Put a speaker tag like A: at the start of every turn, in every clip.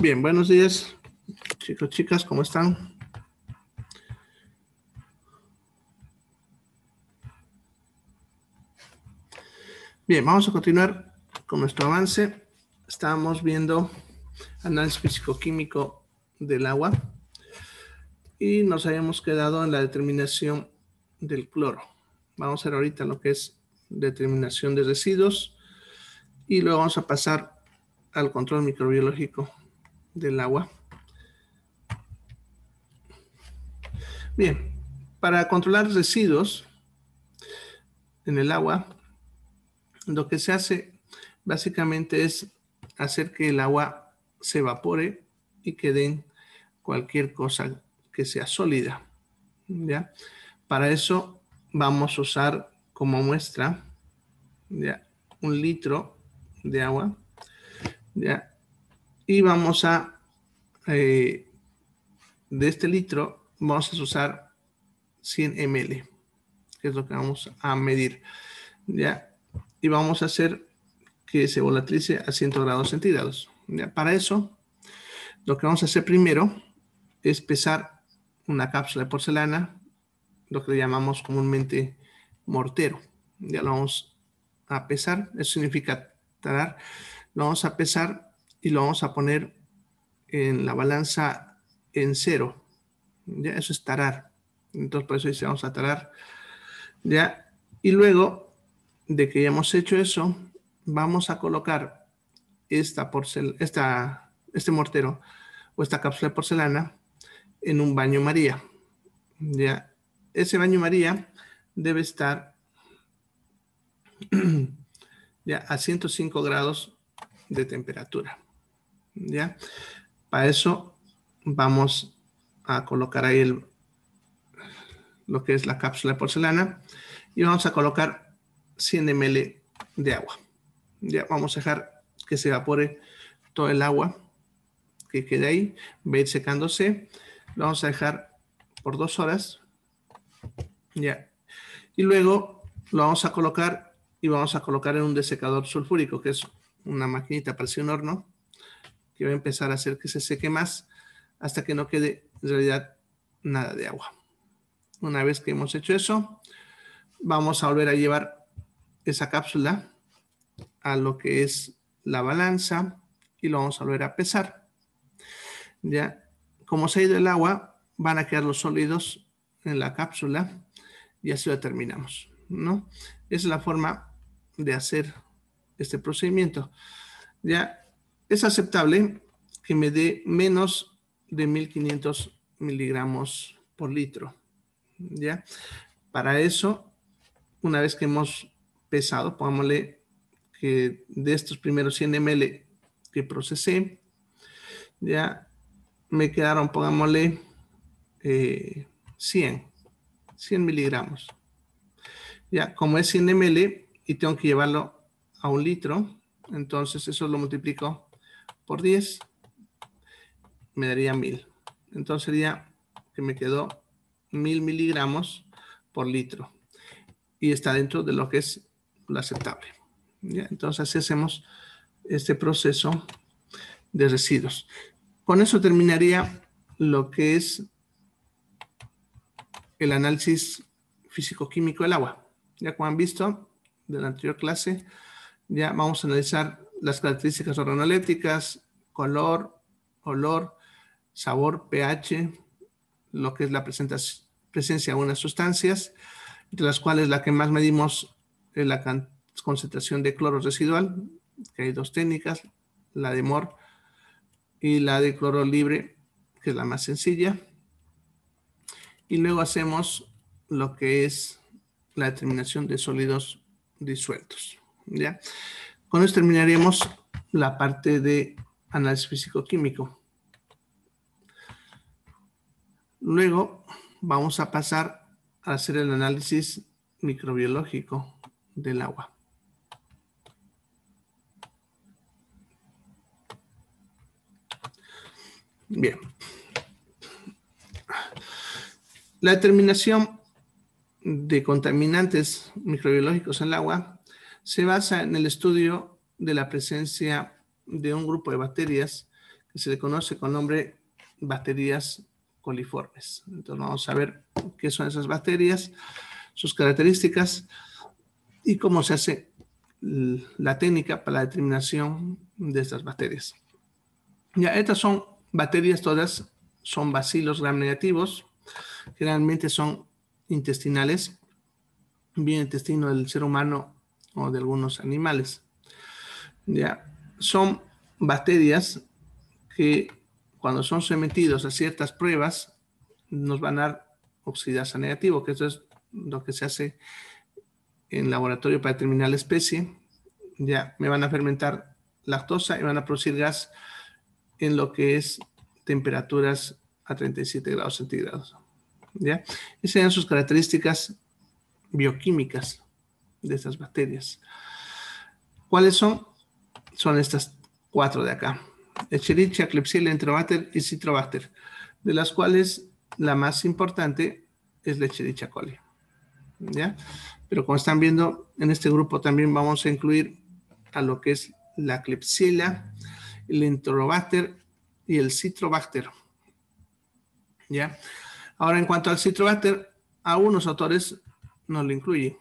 A: Bien, buenos días, chicos, chicas, ¿cómo están? Bien, vamos a continuar con nuestro avance. Estamos viendo análisis físico-químico del agua y nos habíamos quedado en la determinación del cloro. Vamos a ver ahorita lo que es determinación de residuos y luego vamos a pasar al control microbiológico del agua. Bien, para controlar residuos en el agua, lo que se hace básicamente es hacer que el agua se evapore y queden cualquier cosa que sea sólida. ¿ya? Para eso vamos a usar como muestra ¿ya? un litro de agua. ¿ya? y vamos a, eh, de este litro, vamos a usar 100 ml, que es lo que vamos a medir, ¿ya? Y vamos a hacer que se volatilice a 100 grados centígrados. Para eso, lo que vamos a hacer primero es pesar una cápsula de porcelana, lo que le llamamos comúnmente mortero. Ya lo vamos a pesar, eso significa tarar, lo vamos a pesar y lo vamos a poner en la balanza en cero. Ya, eso es tarar. Entonces, por eso dice, vamos a tarar. Ya, y luego de que ya hemos hecho eso, vamos a colocar esta porcel esta, este mortero o esta cápsula de porcelana en un baño María. Ya, ese baño María debe estar ya a 105 grados de temperatura. ¿ya? Para eso vamos a colocar ahí lo que es la cápsula de porcelana y vamos a colocar 100 ml de agua. Ya vamos a dejar que se evapore todo el agua que quede ahí, va a ir secándose. Lo vamos a dejar por dos horas. Ya. Y luego lo vamos a colocar y vamos a colocar en un desecador sulfúrico, que es una maquinita, parece un horno que va a empezar a hacer que se seque más hasta que no quede en realidad nada de agua. Una vez que hemos hecho eso, vamos a volver a llevar esa cápsula a lo que es la balanza y lo vamos a volver a pesar. Ya, como se ha ido el agua, van a quedar los sólidos en la cápsula y así lo terminamos, ¿no? es la forma de hacer este procedimiento. Ya, es aceptable que me dé menos de 1500 miligramos por litro. ¿Ya? Para eso, una vez que hemos pesado, pongámosle que de estos primeros 100 ml que procesé, ya me quedaron, pongámosle, 100, eh, 100 miligramos. Ya, como es 100 ml y tengo que llevarlo a un litro, entonces eso lo multiplico por 10 me daría 1000. Entonces sería que me quedó 1000 miligramos por litro. Y está dentro de lo que es lo aceptable. Entonces así hacemos este proceso de residuos. Con eso terminaría lo que es el análisis físico-químico del agua. Ya como han visto de la anterior clase, ya vamos a analizar las características organolépticas, color, olor, sabor, pH, lo que es la presencia de unas sustancias, entre las cuales la que más medimos es la concentración de cloro residual, que hay dos técnicas, la de MOR y la de cloro libre, que es la más sencilla. Y luego hacemos lo que es la determinación de sólidos disueltos. ¿ya? Con esto terminaríamos la parte de análisis físico-químico. Luego vamos a pasar a hacer el análisis microbiológico del agua. Bien. La determinación de contaminantes microbiológicos en el agua se basa en el estudio de la presencia de un grupo de bacterias que se le conoce con nombre bacterias coliformes. Entonces vamos a ver qué son esas bacterias, sus características y cómo se hace la técnica para la determinación de estas bacterias. Ya, estas son bacterias todas, son bacilos gram negativos, generalmente son intestinales, bien intestino del ser humano o de algunos animales. ¿Ya? Son bacterias que cuando son sometidos a ciertas pruebas nos van a dar oxidasa negativo, que eso es lo que se hace en laboratorio para determinar la especie. Ya me van a fermentar lactosa y van a producir gas en lo que es temperaturas a 37 grados centígrados. ¿Ya? Esas son sus características bioquímicas de estas bacterias. ¿Cuáles son? Son estas cuatro de acá. Echerichia, Klebsiella, Entrobacter y Citrobacter, de las cuales la más importante es la Escherichia coli. Pero como están viendo, en este grupo también vamos a incluir a lo que es la Klebsiella, el Entrobacter y el Citrobacter. ¿Ya? Ahora, en cuanto al Citrobacter, algunos autores no lo incluyen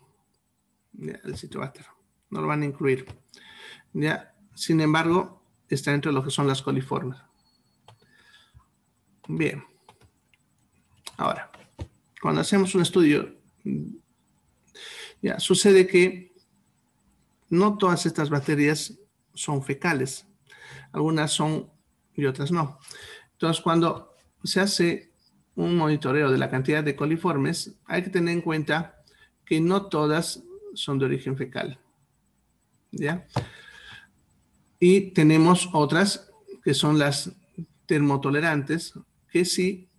A: el sitio No lo van a incluir. Ya, sin embargo, está dentro de lo que son las coliformes. Bien. Ahora, cuando hacemos un estudio, ya sucede que no todas estas bacterias son fecales. Algunas son y otras no. Entonces, cuando se hace un monitoreo de la cantidad de coliformes, hay que tener en cuenta que no todas son de origen fecal. ¿Ya? Y tenemos otras que son las termotolerantes, que sí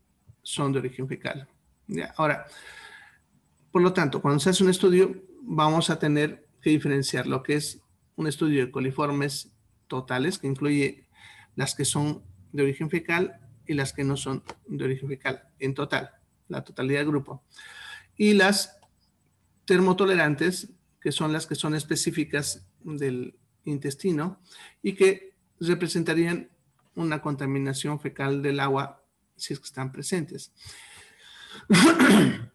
A: son de origen fecal. ¿Ya? Ahora, por lo tanto, cuando se hace un estudio, vamos a tener que diferenciar lo que es un estudio de coliformes totales, que incluye las que son de origen fecal y las que no son de origen fecal en total, la totalidad del grupo. Y las termotolerantes, que son las que son específicas del intestino y que representarían una contaminación fecal del agua si es que están presentes.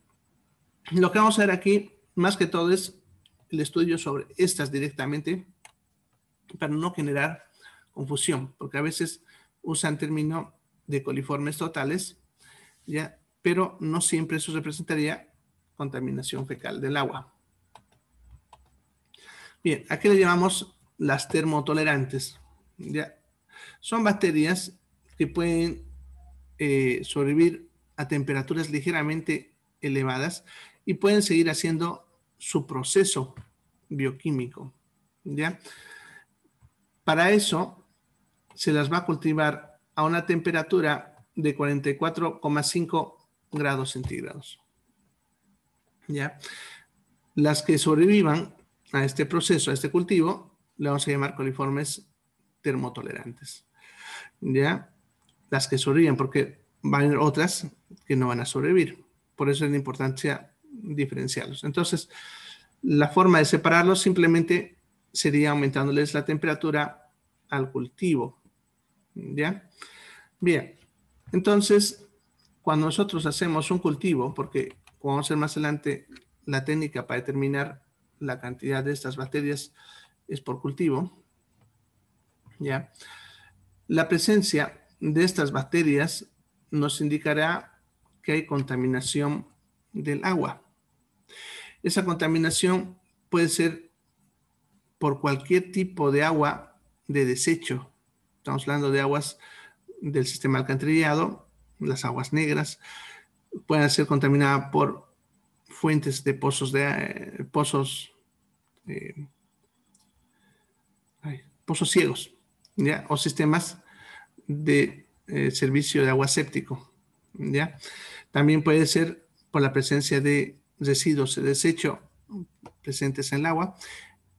A: Lo que vamos a ver aquí, más que todo, es el estudio sobre estas directamente para no generar confusión, porque a veces usan término de coliformes totales, ¿ya? pero no siempre eso representaría contaminación fecal del agua. Bien, aquí le llamamos las termotolerantes. ¿ya? Son bacterias que pueden eh, sobrevivir a temperaturas ligeramente elevadas y pueden seguir haciendo su proceso bioquímico. ¿ya? Para eso se las va a cultivar a una temperatura de 44,5 grados centígrados. ¿ya? Las que sobrevivan a este proceso, a este cultivo, le vamos a llamar coliformes termotolerantes, ¿ya? Las que sobreviven, porque van a haber otras que no van a sobrevivir. Por eso es la importancia diferenciarlos. Entonces, la forma de separarlos simplemente sería aumentándoles la temperatura al cultivo, ¿ya? Bien, entonces, cuando nosotros hacemos un cultivo, porque vamos a ver más adelante, la técnica para determinar la cantidad de estas bacterias es por cultivo. ¿ya? La presencia de estas bacterias nos indicará que hay contaminación del agua. Esa contaminación puede ser por cualquier tipo de agua de desecho. Estamos hablando de aguas del sistema alcantarillado, las aguas negras, Pueden ser contaminada por fuentes de pozos de eh, pozos eh, pozos ciegos ¿ya? o sistemas de eh, servicio de agua séptico ¿ya? también puede ser por la presencia de residuos de desecho presentes en el agua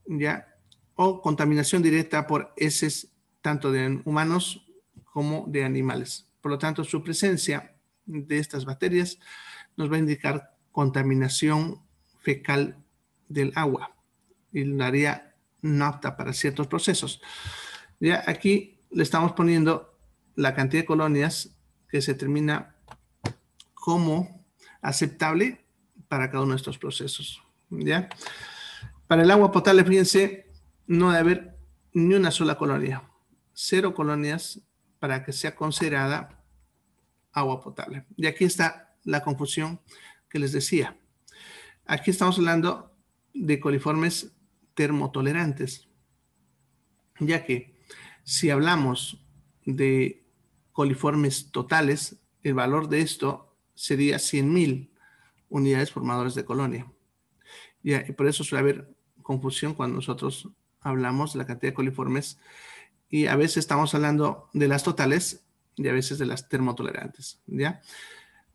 A: ¿ya? o contaminación directa por heces tanto de humanos como de animales por lo tanto su presencia de estas bacterias nos va a indicar contaminación fecal del agua y la área no apta para ciertos procesos. Ya aquí le estamos poniendo la cantidad de colonias que se termina como aceptable para cada uno de estos procesos. ¿ya? Para el agua potable, fíjense, no debe haber ni una sola colonia, cero colonias para que sea considerada agua potable. Y aquí está la confusión que les decía. Aquí estamos hablando de coliformes termotolerantes, ya que si hablamos de coliformes totales, el valor de esto sería 100.000 unidades formadoras de colonia. Y eh, por eso suele haber confusión cuando nosotros hablamos de la cantidad de coliformes y a veces estamos hablando de las totales y a veces de las termotolerantes, ¿ya?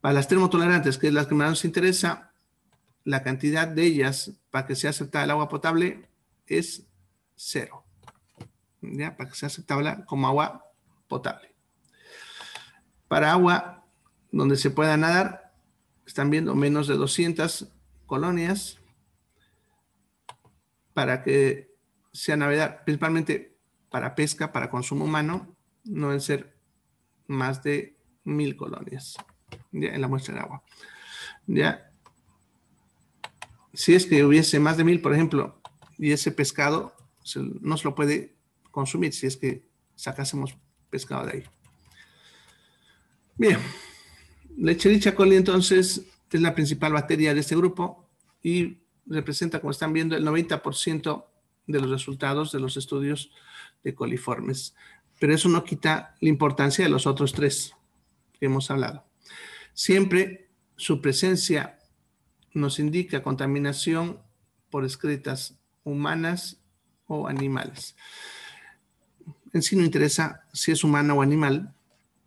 A: Para las termotolerantes, que es la que más nos interesa, la cantidad de ellas para que sea aceptada el agua potable es cero, ¿ya? Para que sea aceptable como agua potable. Para agua donde se pueda nadar, están viendo menos de 200 colonias para que sea navegar, principalmente para pesca, para consumo humano, no deben ser más de mil colonias en la muestra de agua. ¿ya? Si es que hubiese más de mil, por ejemplo, y ese pescado no se lo puede consumir si es que sacásemos pescado de ahí. Bien, Lecherichia coli entonces es la principal bacteria de este grupo y representa, como están viendo, el 90% de los resultados de los estudios de coliformes pero eso no quita la importancia de los otros tres que hemos hablado. Siempre su presencia nos indica contaminación por escritas humanas o animales. En sí no interesa si es humana o animal,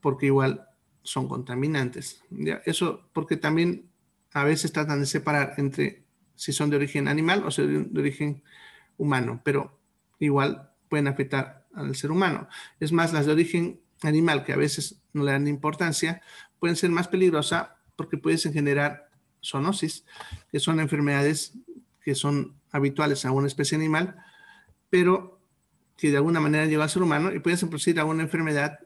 A: porque igual son contaminantes. Eso porque también a veces tratan de separar entre si son de origen animal o si son de origen humano, pero igual pueden afectar al ser humano. Es más, las de origen animal, que a veces no le dan importancia, pueden ser más peligrosas porque pueden generar zoonosis, que son enfermedades que son habituales a una especie animal, pero que de alguna manera llega al ser humano y pueden producir alguna enfermedad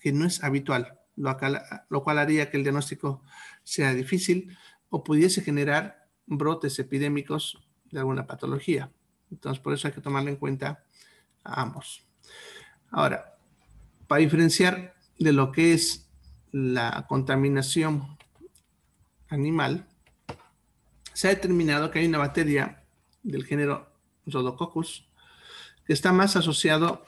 A: que no es habitual, lo cual haría que el diagnóstico sea difícil o pudiese generar brotes epidémicos de alguna patología. Entonces, por eso hay que tomarlo en cuenta a ambos. Ahora, para diferenciar de lo que es la contaminación animal, se ha determinado que hay una bacteria del género Rhodococcus que está más asociado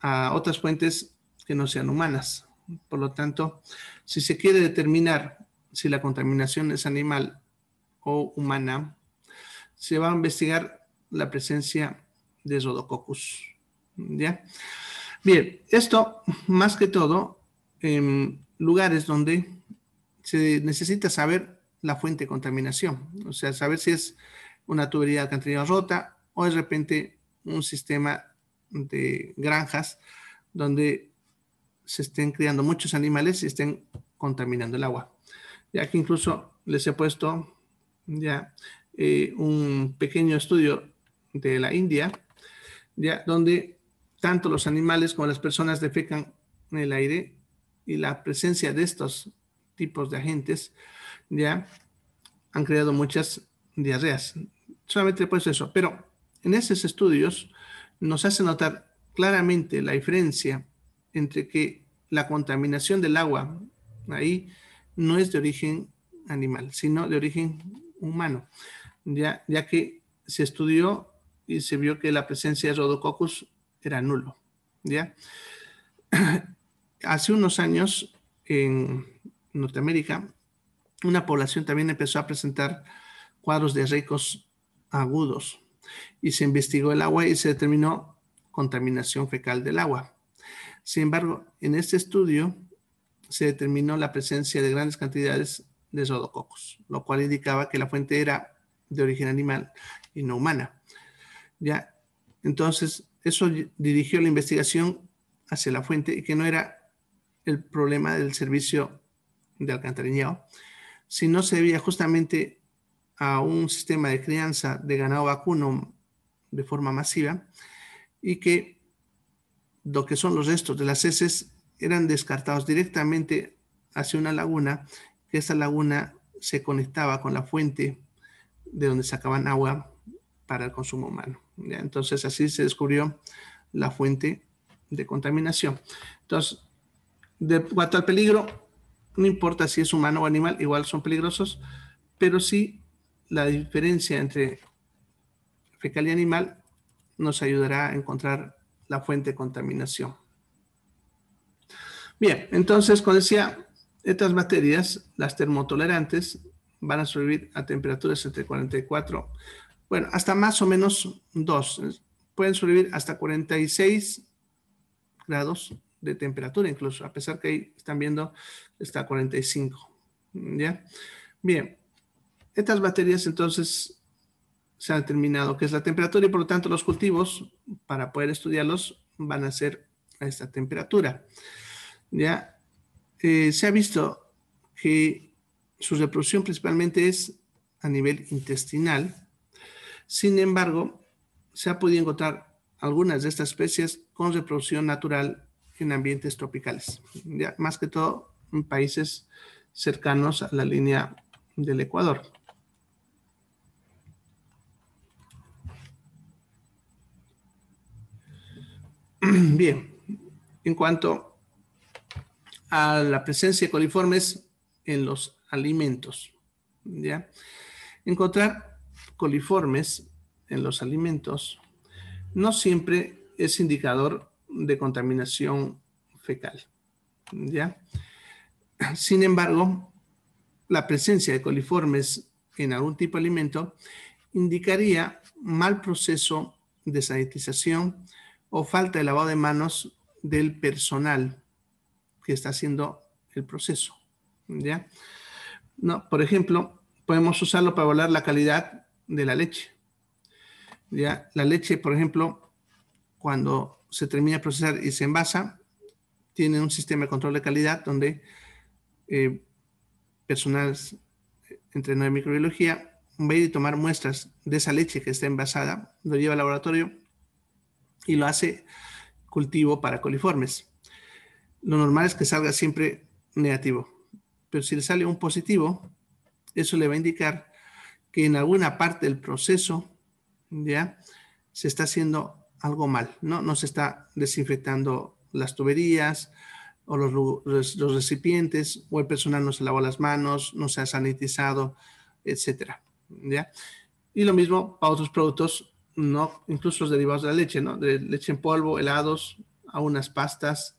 A: a otras fuentes que no sean humanas. Por lo tanto, si se quiere determinar si la contaminación es animal o humana, se va a investigar la presencia de Rhodococcus. ¿ya? Bien, esto más que todo en lugares donde se necesita saber la fuente de contaminación, o sea, saber si es una tubería de alcantarillado rota o de repente un sistema de granjas donde se estén criando muchos animales y estén contaminando el agua. ya que incluso les he puesto ya eh, un pequeño estudio de la India, ya donde tanto los animales como las personas defecan en el aire y la presencia de estos tipos de agentes ya han creado muchas diarreas. Solamente por eso. Pero en esos estudios nos hace notar claramente la diferencia entre que la contaminación del agua ahí no es de origen animal, sino de origen humano, ya, ya que se estudió y se vio que la presencia de Rodococcus era nulo. ¿ya? Hace unos años en Norteamérica, una población también empezó a presentar cuadros de ricos agudos y se investigó el agua y se determinó contaminación fecal del agua. Sin embargo, en este estudio se determinó la presencia de grandes cantidades de rodococos, lo cual indicaba que la fuente era de origen animal y no humana. Ya, entonces eso dirigió la investigación hacia la fuente, y que no era el problema del servicio de alcantarillado, sino se debía justamente a un sistema de crianza de ganado vacuno de forma masiva y que lo que son los restos de las heces eran descartados directamente hacia una laguna, que esa laguna se conectaba con la fuente de donde sacaban agua para el consumo humano. Entonces así se descubrió la fuente de contaminación. Entonces, de cuanto al peligro, no importa si es humano o animal, igual son peligrosos, pero sí la diferencia entre fecal y animal nos ayudará a encontrar la fuente de contaminación. Bien, entonces, como decía, estas bacterias, las termotolerantes, van a sobrevivir a temperaturas entre 44 bueno, hasta más o menos dos, Pueden sobrevivir hasta 46 grados de temperatura incluso, a pesar que ahí están viendo está 45. ¿Ya? Bien, estas baterías entonces se han determinado que es la temperatura y por lo tanto los cultivos, para poder estudiarlos, van a ser a esta temperatura. ¿Ya? Eh, se ha visto que su reproducción principalmente es a nivel intestinal, sin embargo, se ha podido encontrar algunas de estas especies con reproducción natural en ambientes tropicales, más que todo en países cercanos a la línea del Ecuador. Bien, en cuanto a la presencia de coliformes en los alimentos, ¿ya? Encontrar coliformes en los alimentos no siempre es indicador de contaminación fecal. ¿ya? Sin embargo, la presencia de coliformes en algún tipo de alimento indicaría mal proceso de sanitización o falta de lavado de manos del personal que está haciendo el proceso. ¿ya? No, por ejemplo, podemos usarlo para evaluar la calidad de la leche. Ya, la leche, por ejemplo, cuando se termina de procesar y se envasa, tiene un sistema de control de calidad donde eh, personal entrenado en microbiología va a ir y tomar muestras de esa leche que está envasada, lo lleva al laboratorio y lo hace cultivo para coliformes. Lo normal es que salga siempre negativo, pero si le sale un positivo, eso le va a indicar que en alguna parte del proceso, ¿ya? Se está haciendo algo mal, ¿no? No se está desinfectando las tuberías o los, los recipientes, o el personal no se lavó las manos, no se ha sanitizado, etcétera, ¿ya? Y lo mismo para otros productos, ¿no? Incluso los derivados de la leche, ¿no? De leche en polvo, helados, a unas pastas,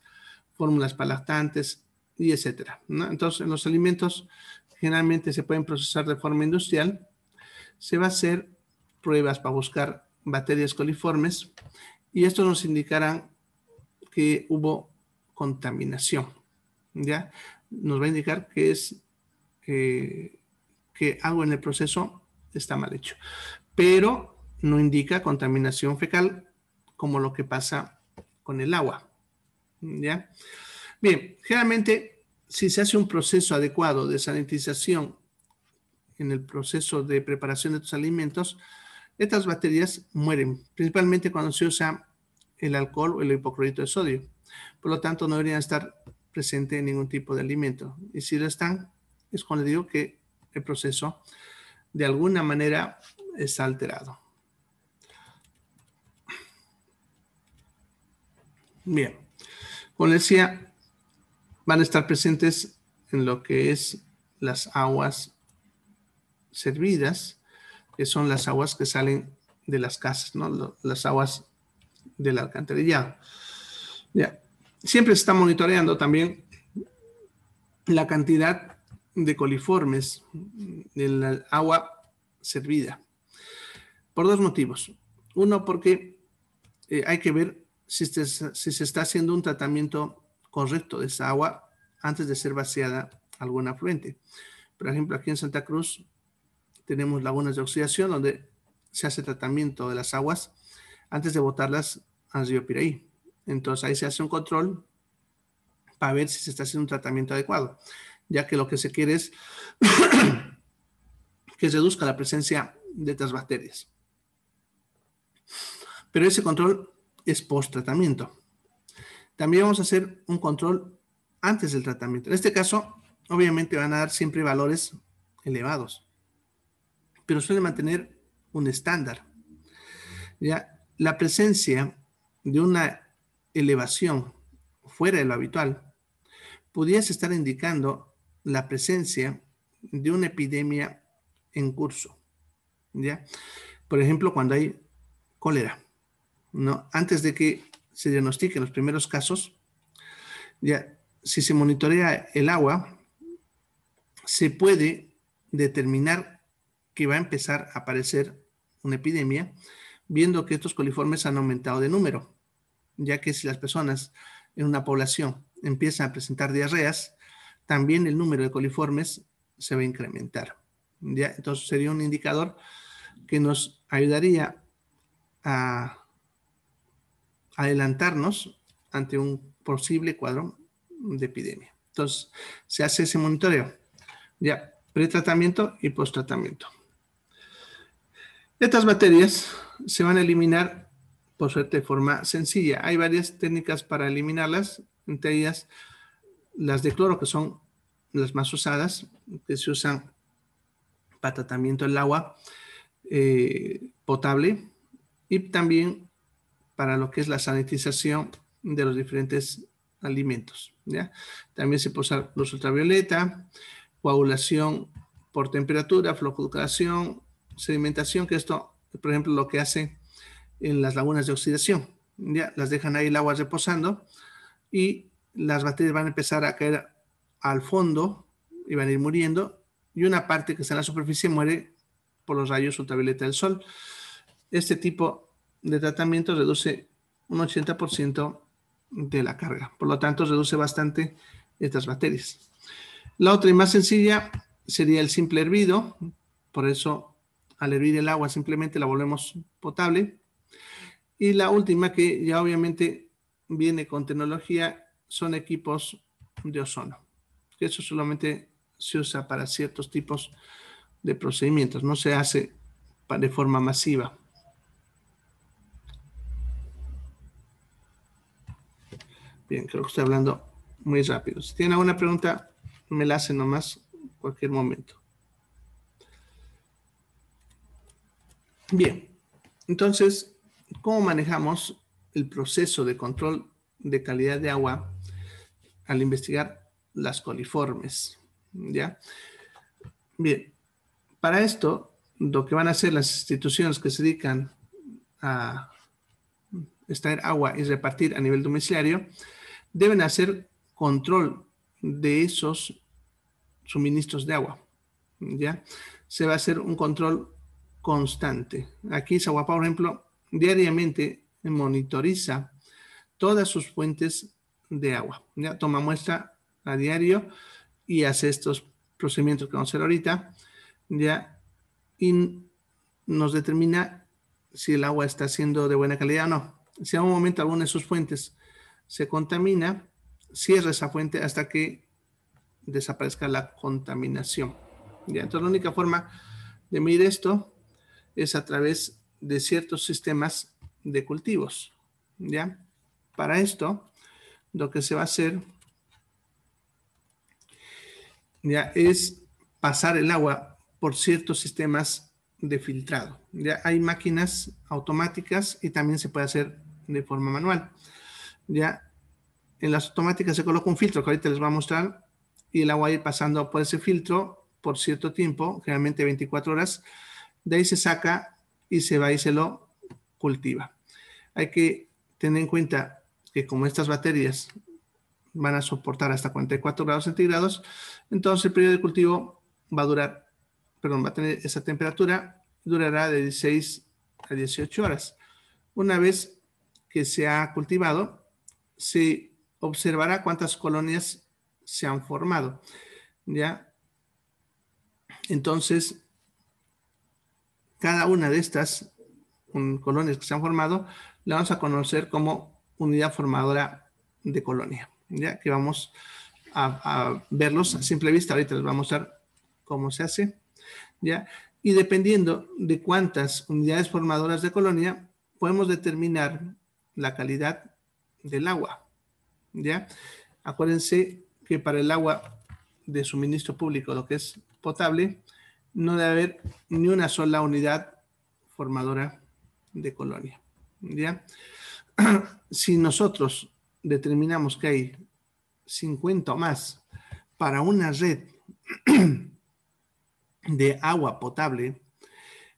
A: fórmulas para lactantes, y etcétera. ¿no? Entonces, los alimentos generalmente se pueden procesar de forma industrial se va a hacer pruebas para buscar bacterias coliformes y esto nos indicará que hubo contaminación. ¿ya? Nos va a indicar que es eh, que algo en el proceso está mal hecho, pero no indica contaminación fecal como lo que pasa con el agua. ¿ya? Bien, generalmente si se hace un proceso adecuado de sanitización en el proceso de preparación de tus alimentos, estas bacterias mueren, principalmente cuando se usa el alcohol o el hipoclorito de sodio. Por lo tanto, no deberían estar presentes en ningún tipo de alimento. Y si lo están, es cuando digo que el proceso de alguna manera está alterado. Bien, como decía, van a estar presentes en lo que es las aguas servidas, que son las aguas que salen de las casas, ¿no? Las aguas del alcantarillado. Ya. Siempre se está monitoreando también la cantidad de coliformes el agua servida. Por dos motivos. Uno, porque eh, hay que ver si, si se está haciendo un tratamiento correcto de esa agua antes de ser vaciada algún afluente. Por ejemplo, aquí en Santa Cruz tenemos lagunas de oxidación donde se hace tratamiento de las aguas antes de botarlas al río Piraí. Entonces ahí se hace un control para ver si se está haciendo un tratamiento adecuado, ya que lo que se quiere es que se reduzca la presencia de estas bacterias. Pero ese control es post-tratamiento. También vamos a hacer un control antes del tratamiento. En este caso, obviamente van a dar siempre valores elevados pero suele mantener un estándar. ¿ya? La presencia de una elevación fuera de lo habitual pudiese estar indicando la presencia de una epidemia en curso. ¿ya? Por ejemplo, cuando hay cólera. ¿no? Antes de que se diagnostiquen los primeros casos, ya, si se monitorea el agua, se puede determinar que va a empezar a aparecer una epidemia, viendo que estos coliformes han aumentado de número, ya que si las personas en una población empiezan a presentar diarreas, también el número de coliformes se va a incrementar. Entonces sería un indicador que nos ayudaría a adelantarnos ante un posible cuadro de epidemia. Entonces, se hace ese monitoreo, ya, pretratamiento y postratamiento. Estas baterías se van a eliminar, por suerte, de forma sencilla. Hay varias técnicas para eliminarlas, entre ellas las de cloro, que son las más usadas, que se usan para tratamiento del agua eh, potable y también para lo que es la sanitización de los diferentes alimentos. También se puede usar luz ultravioleta, coagulación por temperatura, floculación, sedimentación, que esto, por ejemplo, lo que hace en las lagunas de oxidación. Ya las dejan ahí el agua reposando y las bacterias van a empezar a caer al fondo y van a ir muriendo. Y una parte que está en la superficie muere por los rayos ultravioleta del sol. Este tipo de tratamiento reduce un 80% de la carga. Por lo tanto, reduce bastante estas bacterias. La otra y más sencilla sería el simple hervido. Por eso al hervir el agua simplemente la volvemos potable. Y la última que ya obviamente viene con tecnología son equipos de ozono. eso solamente se usa para ciertos tipos de procedimientos, no se hace de forma masiva. Bien, creo que estoy hablando muy rápido. Si tienen alguna pregunta, me la hacen nomás en cualquier momento. Bien, entonces, ¿cómo manejamos el proceso de control de calidad de agua al investigar las coliformes? ¿Ya? Bien, para esto, lo que van a hacer las instituciones que se dedican a extraer agua y repartir a nivel domiciliario, deben hacer control de esos suministros de agua. ¿ya? Se va a hacer un control constante. Aquí agua por ejemplo, diariamente monitoriza todas sus fuentes de agua. Ya toma muestra a diario y hace estos procedimientos que vamos a hacer ahorita. Ya y nos determina si el agua está siendo de buena calidad o no. Si a un momento alguna de sus fuentes se contamina, cierra esa fuente hasta que desaparezca la contaminación. Ya, entonces la única forma de medir esto es a través de ciertos sistemas de cultivos. ¿Ya? Para esto, lo que se va a hacer ya es pasar el agua por ciertos sistemas de filtrado. Ya hay máquinas automáticas y también se puede hacer de forma manual. Ya en las automáticas se coloca un filtro que ahorita les va a mostrar y el agua ir pasando por ese filtro por cierto tiempo, generalmente 24 horas, de ahí se saca y se va y se lo cultiva. Hay que tener en cuenta que como estas baterías van a soportar hasta 44 grados centígrados, entonces el periodo de cultivo va a durar, perdón, va a tener esa temperatura, durará de 16 a 18 horas. Una vez que se ha cultivado, se observará cuántas colonias se han formado, ¿ya? Entonces, cada una de estas colonias que se han formado la vamos a conocer como unidad formadora de colonia, ya que vamos a, a verlos a simple vista. Ahorita les voy a mostrar cómo se hace, ya. Y dependiendo de cuántas unidades formadoras de colonia, podemos determinar la calidad del agua, ya. Acuérdense que para el agua de suministro público, lo que es potable, no debe haber ni una sola unidad formadora de colonia. ¿ya? Si nosotros determinamos que hay 50 o más para una red de agua potable,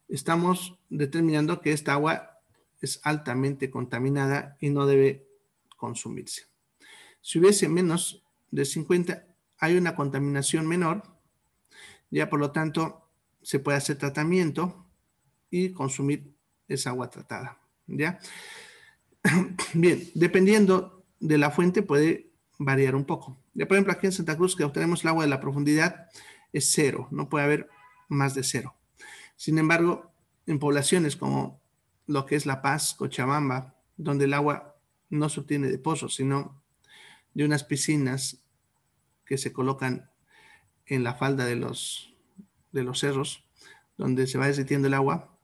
A: estamos determinando que esta agua es altamente contaminada y no debe consumirse. Si hubiese menos de 50, hay una contaminación menor, ya por lo tanto se puede hacer tratamiento y consumir esa agua tratada. ¿Ya? Bien, dependiendo de la fuente puede variar un poco. por ejemplo, aquí en Santa Cruz que obtenemos el agua de la profundidad es cero, no puede haber más de cero. Sin embargo, en poblaciones como lo que es La Paz, Cochabamba, donde el agua no se obtiene de pozos, sino de unas piscinas que se colocan en la falda de los de los cerros, donde se va derritiendo el agua,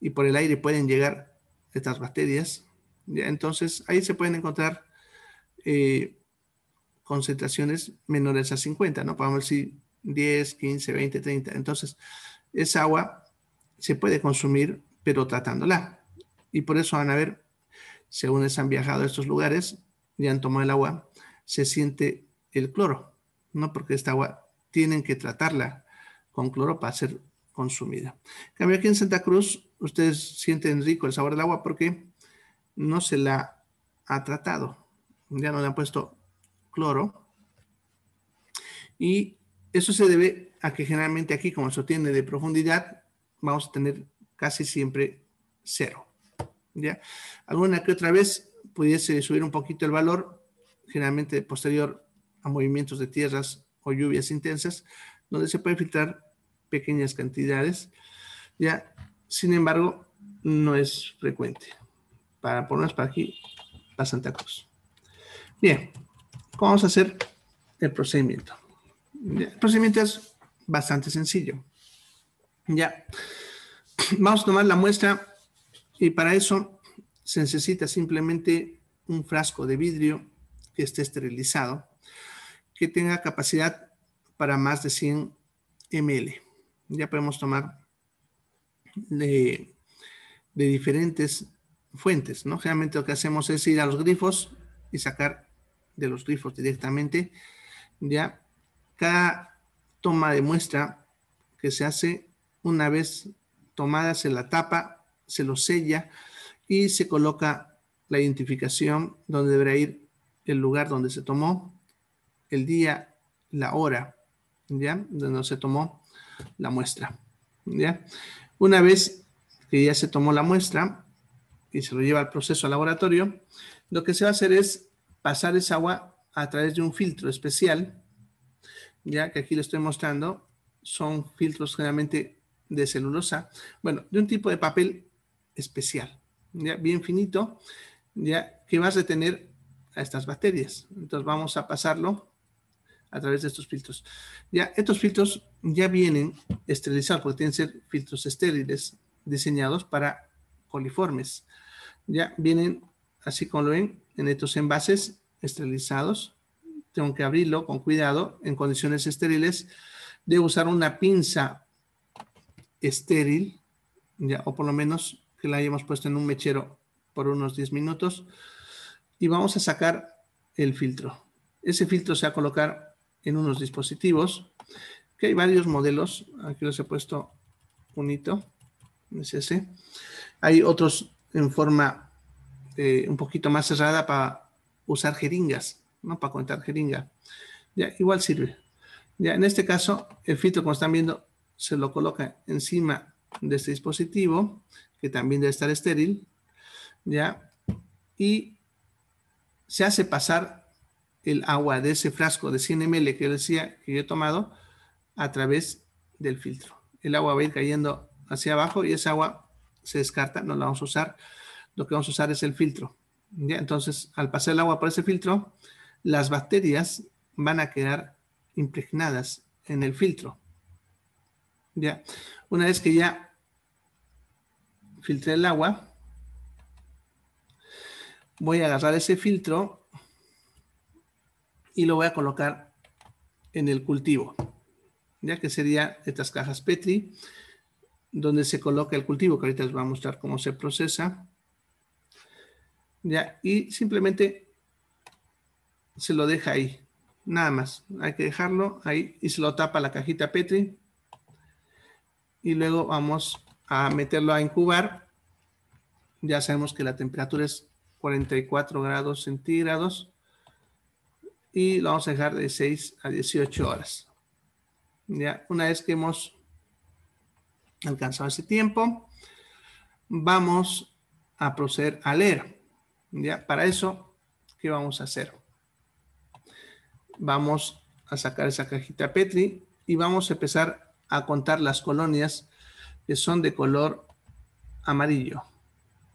A: y por el aire pueden llegar estas bacterias. Entonces, ahí se pueden encontrar eh, concentraciones menores a 50, ¿no? Podemos decir 10, 15, 20, 30. Entonces, esa agua se puede consumir, pero tratándola. Y por eso van a ver, según les han viajado a estos lugares y han tomado el agua, se siente el cloro, ¿no? Porque esta agua tienen que tratarla con cloro para ser consumida. En cambio, aquí en Santa Cruz, ustedes sienten rico el sabor del agua porque no se la ha tratado. Ya no le han puesto cloro. Y eso se debe a que generalmente aquí, como se tiene de profundidad, vamos a tener casi siempre cero. ¿ya? Alguna que otra vez pudiese subir un poquito el valor, generalmente posterior a movimientos de tierras o lluvias intensas, donde se puede filtrar pequeñas cantidades, ya, sin embargo, no es frecuente. Para ponernos para aquí, para Santa Cruz. Bien, vamos a hacer el procedimiento. el procedimiento es bastante sencillo. Ya, vamos a tomar la muestra y para eso se necesita simplemente un frasco de vidrio que esté esterilizado, que tenga capacidad para más de 100 ml ya podemos tomar de, diferentes fuentes, ¿no? Generalmente lo que hacemos es ir a los grifos y sacar de los grifos directamente, ya cada toma de muestra que se hace una vez tomada se la tapa, se lo sella y se coloca la identificación donde deberá ir el lugar donde se tomó, el día, la hora, ya, donde se tomó la muestra. ¿ya? Una vez que ya se tomó la muestra y se lo lleva al proceso al laboratorio, lo que se va a hacer es pasar esa agua a través de un filtro especial, ya que aquí lo estoy mostrando, son filtros generalmente de celulosa, bueno, de un tipo de papel especial, bien finito, ya que va a retener a estas bacterias. Entonces vamos a pasarlo a través de estos filtros. Ya, estos filtros ya vienen esterilizados porque tienen que ser filtros estériles diseñados para coliformes. Ya vienen, así como lo ven, en estos envases esterilizados. Tengo que abrirlo con cuidado en condiciones estériles. Debo usar una pinza estéril, ya, o por lo menos que la hayamos puesto en un mechero por unos 10 minutos. Y vamos a sacar el filtro. Ese filtro se va a colocar en unos dispositivos. Que hay varios modelos. Aquí los he puesto un hito. Es ese. Hay otros en forma eh, un poquito más cerrada para usar jeringas, ¿no? Para contar jeringa. Ya, igual sirve. Ya, en este caso, el filtro, como están viendo, se lo coloca encima de este dispositivo, que también debe estar estéril, ¿ya? Y se hace pasar el agua de ese frasco de 100 ml que yo decía que yo he tomado a través del filtro. El agua va a ir cayendo hacia abajo y esa agua se descarta, no la vamos a usar. Lo que vamos a usar es el filtro. ¿ya? Entonces, al pasar el agua por ese filtro, las bacterias van a quedar impregnadas en el filtro. ¿ya? Una vez que ya filtré el agua, voy a agarrar ese filtro y lo voy a colocar en el cultivo, ya que sería estas cajas Petri, donde se coloca el cultivo, que ahorita les voy a mostrar cómo se procesa. Ya, y simplemente se lo deja ahí, nada más. Hay que dejarlo ahí y se lo tapa la cajita Petri. Y luego vamos a meterlo a incubar. Ya sabemos que la temperatura es 44 grados centígrados y lo vamos a dejar de 6 a 18 horas. Ya, una vez que hemos alcanzado ese tiempo, vamos a proceder a leer. Ya, para eso, ¿qué vamos a hacer? Vamos a sacar esa cajita Petri y vamos a empezar a contar las colonias que son de color amarillo.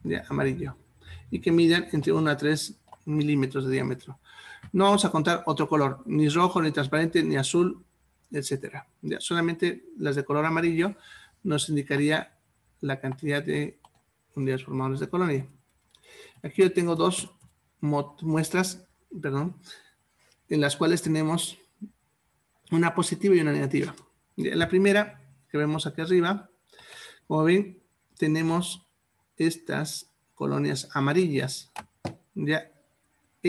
A: Ya, amarillo. Y que midan entre 1 a 3 milímetros de diámetro. No vamos a contar otro color, ni rojo, ni transparente, ni azul, etcétera. Solamente las de color amarillo nos indicaría la cantidad de unidades formadores de colonia. Aquí yo tengo dos muestras, perdón, en las cuales tenemos una positiva y una negativa. La primera que vemos aquí arriba, como ven, tenemos estas colonias amarillas. Ya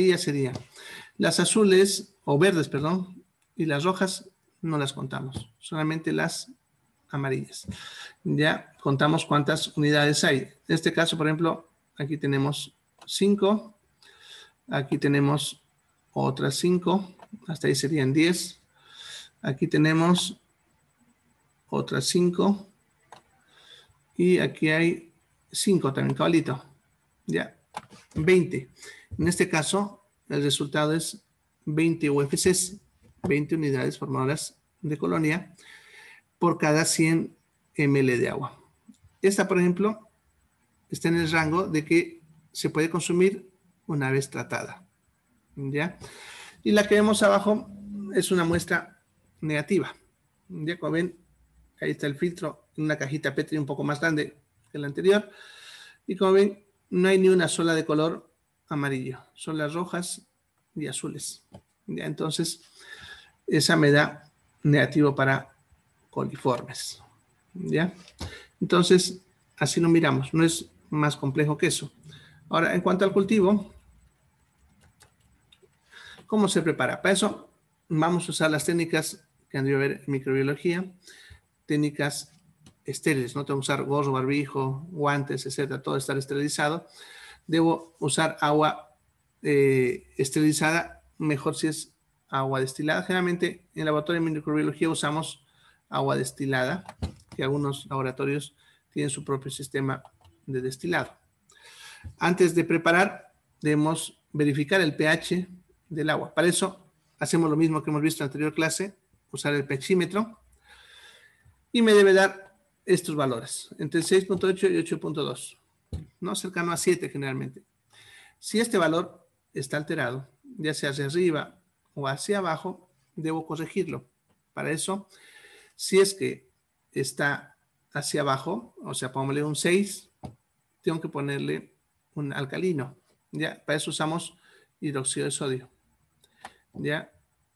A: ella sería. Las azules, o verdes, perdón, y las rojas no las contamos, solamente las amarillas. Ya contamos cuántas unidades hay. En este caso, por ejemplo, aquí tenemos 5, aquí tenemos otras 5, hasta ahí serían 10. Aquí tenemos otras 5 y aquí hay 5 también, cabalito. Ya, 20. En este caso, el resultado es 20 UFCs, 20 unidades formadoras de colonia por cada 100 ml de agua. Esta, por ejemplo, está en el rango de que se puede consumir una vez tratada. ¿Ya? Y la que vemos abajo es una muestra negativa. ¿Ya? Como ven, ahí está el filtro en una cajita Petri un poco más grande que la anterior. Y como ven, no hay ni una sola de color amarillo, son las rojas y azules. Ya, entonces, esa me da negativo para coliformes. ¿Ya? Entonces, así lo miramos, no es más complejo que eso. Ahora, en cuanto al cultivo, ¿cómo se prepara? Para eso vamos a usar las técnicas que han de ver en microbiología, técnicas no tengo que usar gorro, barbijo, guantes, etcétera, todo estar esterilizado. Debo usar agua eh, esterilizada, mejor si es agua destilada. Generalmente en el laboratorio de microbiología usamos agua destilada, que algunos laboratorios tienen su propio sistema de destilado. Antes de preparar, debemos verificar el pH del agua. Para eso hacemos lo mismo que hemos visto en la anterior clase, usar el pechímetro y me debe dar estos valores, entre 6.8 y 8.2, no cercano a 7 generalmente. Si este valor está alterado, ya sea hacia arriba o hacia abajo, debo corregirlo. Para eso, si es que está hacia abajo, o sea, pongámosle un 6, tengo que ponerle un alcalino. Ya, para eso usamos hidróxido de sodio. Ya,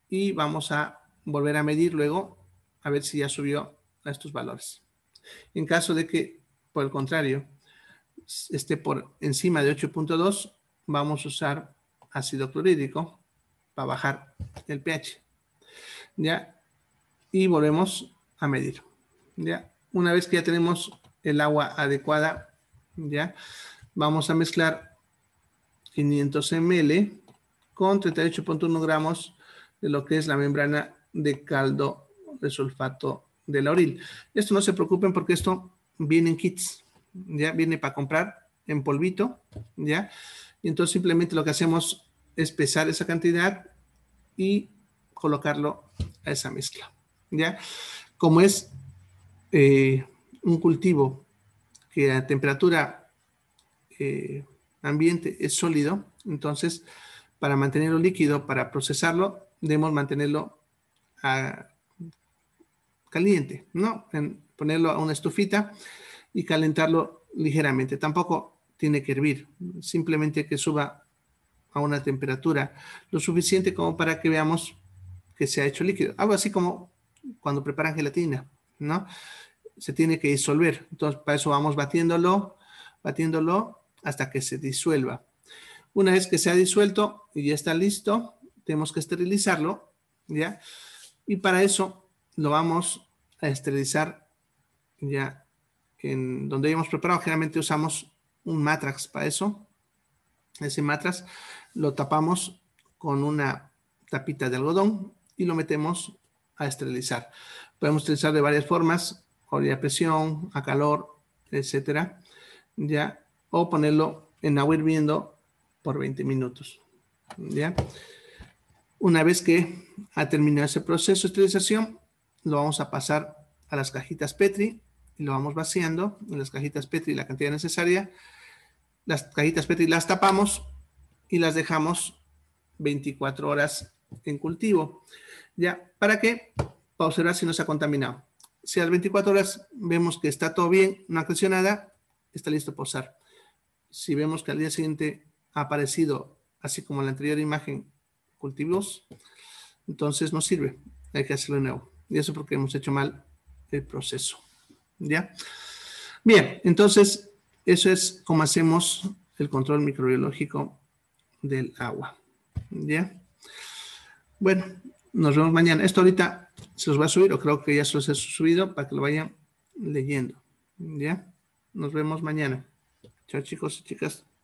A: y vamos a volver a medir luego a ver si ya subió a estos valores. En caso de que, por el contrario, esté por encima de 8.2, vamos a usar ácido clorhídrico para bajar el pH. ¿Ya? Y volvemos a medir. ¿Ya? Una vez que ya tenemos el agua adecuada, ¿ya? Vamos a mezclar 500 ml con 38.1 gramos de lo que es la membrana de caldo de sulfato de Esto no se preocupen porque esto viene en kits, ya viene para comprar en polvito, ya. Y entonces simplemente lo que hacemos es pesar esa cantidad y colocarlo a esa mezcla, ya. Como es eh, un cultivo que a temperatura eh, ambiente es sólido, entonces para mantenerlo líquido, para procesarlo, debemos mantenerlo a caliente, ¿no? En ponerlo a una estufita y calentarlo ligeramente. Tampoco tiene que hervir, simplemente que suba a una temperatura lo suficiente como para que veamos que se ha hecho líquido. Algo así como cuando preparan gelatina, ¿no? Se tiene que disolver. Entonces, para eso vamos batiéndolo, batiéndolo hasta que se disuelva. Una vez que se ha disuelto y ya está listo, tenemos que esterilizarlo, ¿ya? Y para eso lo vamos a esterilizar ya en donde hemos preparado. Generalmente usamos un matrax para eso. Ese matrax lo tapamos con una tapita de algodón y lo metemos a esterilizar. Podemos utilizar de varias formas, a presión, a calor, etcétera, ya, o ponerlo en agua hirviendo por 20 minutos, ya. Una vez que ha terminado ese proceso de esterilización, lo vamos a pasar a las cajitas Petri y lo vamos vaciando en las cajitas Petri la cantidad necesaria. Las cajitas Petri las tapamos y las dejamos 24 horas en cultivo. Ya, ¿para qué? Para observar si no se ha contaminado. Si a las 24 horas vemos que está todo bien, no ha crecido nada, está listo para usar. Si vemos que al día siguiente ha aparecido, así como en la anterior imagen, cultivos, entonces no sirve. Hay que hacerlo de nuevo. Y eso porque hemos hecho mal el proceso. ¿Ya? Bien, entonces, eso es cómo hacemos el control microbiológico del agua. ¿Ya? Bueno, nos vemos mañana. Esto ahorita se los va a subir, o creo que ya se los he subido para que lo vayan leyendo. ¿Ya? Nos vemos mañana. Chao chicos y chicas.